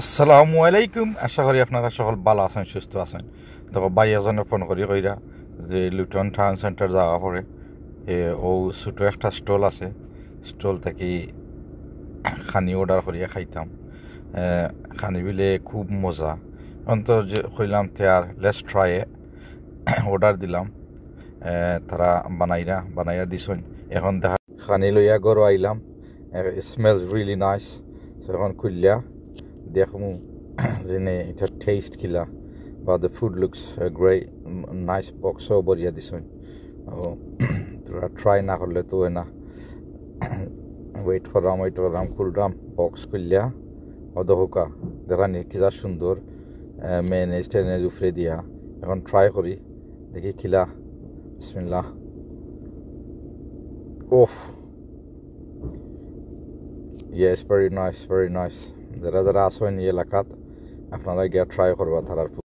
আসসালামু আলাইকুম আশা করি আপনারা সকল ভালো আছেন সুস্থ আছেন তখন ভাই এজনে ফোন করি কইরা যে লুটন টাউন সেন্টার যাওয়া পরে ও ছোটো একটা স্টল আছে স্টল থেকে খানি অর্ডার করিয়া খাইতাম খানি বিলে খুব মজা অন্ত কইলাম তেয়ার লেস ট্রাইয়ে অর্ডার দিলাম তারা বানাইরা বানাইয়া দিছন এখন দেখা খানি লইয়া গরো আইলাম স্মেলস রিলি নাইস এখন খুললিয়া দেখুম জিনে এটা টেস্ট কিনা বা the food looks great nice box over yeah this one আব তোরা ট্রাই না করলে তোেনা ওয়েট ফর রাম এট রাম ফুল রাম বক্স কইলা অদহুকা দরা নি কিজা সুন্দর আমি এটার নে জফরে দিয়া এখন ট্রাই করি দেখি কিনা بسم আল্লাহ উফ yes very nice very nice যারা যারা আসেন এই এলাকাত আপনারা গিয়া ট্রাই করবা তারার